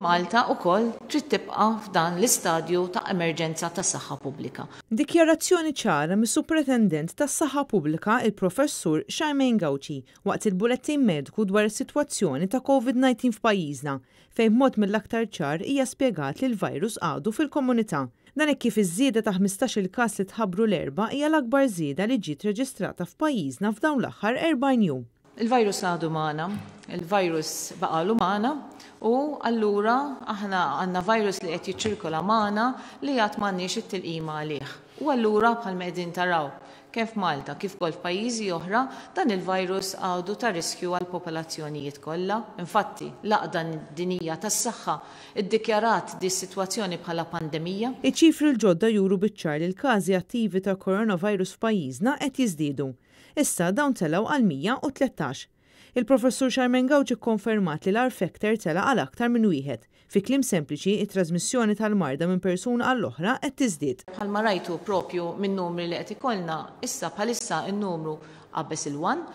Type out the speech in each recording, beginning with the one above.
Malta u koll trid tibqa f'dan l-istadju ta' emerġenza ta' saħħa pubblika. Dikjarazzjoni ċara mis supretendent ta' saħħa pubblika il-professur Charmaine Gawċi waqt il-bulettin mediku dwar is-sitwazzjoni ta' COVID-19 f'pajjiżna fejn mod mill-aktar ċar hija spjegat li l-virus għadu fil-komunità. Dan kif iż-żieda ta' 15 il-każ li tħabbru l-erba' hija l-akbar żieda li ġiet reġistrata f'pajjiżna f'dawn l-aħħar 40 jum il-virus għadu maħna, il-virus baqalu maħna u allura aħna għanna virus li għet jiċirkola maħna li għat maħniex it-tilqima għalih. U allura bħal medin taraw kif Malta, kif kol f'pajjiżi oħra, dan il-virus għadu ta' riskju għal popolazzjonijiet kollha. Infatti, laqdan dinija tas saħħa iddikjarat di situazzjoni bħala pandemija. Iċ-ċifri l-ġodda juru bitċar li l-każi attivi ta' koronavirus f'pajjiżna qed jiżdiedu. Issa dawn telaw għal 113 Il-professur Charmen Gawġi konfermat li l-arfekter tela għal aktar minn wieħed. Fi klim sempliċi, it-trasmissjoni tal-marda minn persuna għall oħra qed tiżdied. Bħalma rajtu propju minn numri li qed ikollna, issa bħalissa n-numru qabbes il-1,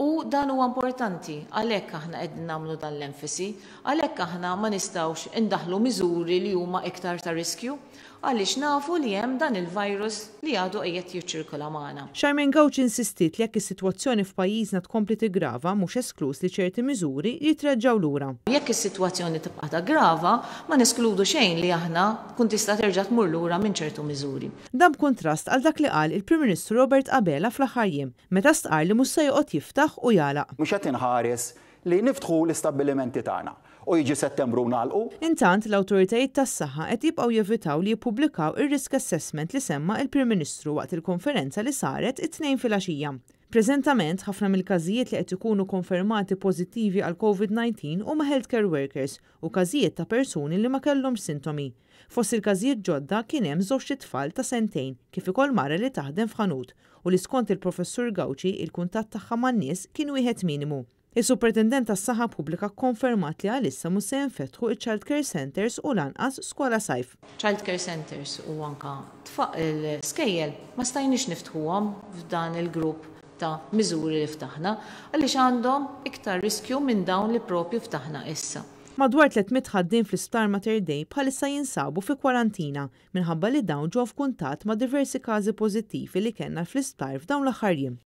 U dan huwa importanti, għalhekk aħna qegħdin nagħmlu dan l-enfisi, għalhekk aħna ma nistgħux indaħlu miżuri li huma iktar ta' riskju, għaliex nafu li hemm dan il-virus li għadu qiegħed jiċċirkola magħna. Charmin Gawċ insistit li jekk is-sitwazzjoni f'pajjiżna tkompli t-grava mhux esklus li ċerti miżuri jitreġġaw lura. Jekk is-sitwazzjoni tibqa' grava, ma neskludu xejn li aħna kunti tista' terġa' tmur lura minn ċertu miżuri. Dan kontrast għal dak li qal il-Prim Ministru Robert Abela fl-aħħar jiem meta stqar li mhux se joqgħod jiftaħ u jalaq. Mhux qed inħares li niftħu l-istabbilimenti tagħna u jiġi settembru nalqu. Intant l-autoritajiet tas-saħħa qed jibqgħu jevitaw li jippubblikaw ir-risk assessment li semma il-Prim Ministru waqt il-konferenza li saret it-tnejn fil Preżentament, ħafna mill-każijiet li qed ikunu konfermati pożittivi għal COVID-19 huma healthcare workers u każijiet ta' persuni li ma kellhom sintomi. Fost il-każijiet ġodda kien hemm żewġ tfal ta' sentejn kif ukoll mara li taħdem f'ħanut u li skont il-professur Gawċi il-kuntatt tagħha man-nies kien wieħed minimu. Is-Superintendent tas-Saħħa Pubblika konfermat li għalissa musse se il child Care Centers u lanqas skola sajf. Child Care Centers u anka tfaq il-skejjel ma stajniex niftħuhom f'dan il-grupp ta' miżuri li ftaħna għaliex għandhom iktar riskju minn dawn li propju ftaħna issa. Madwar 300 ħaddin fl-isptar Mater Dei bħalissa jinsabu fi kwarantina minħabba li dawn ġo fkuntat ma' diversi każi pożittivi li kellna fl-isptar f'dawn l-aħħar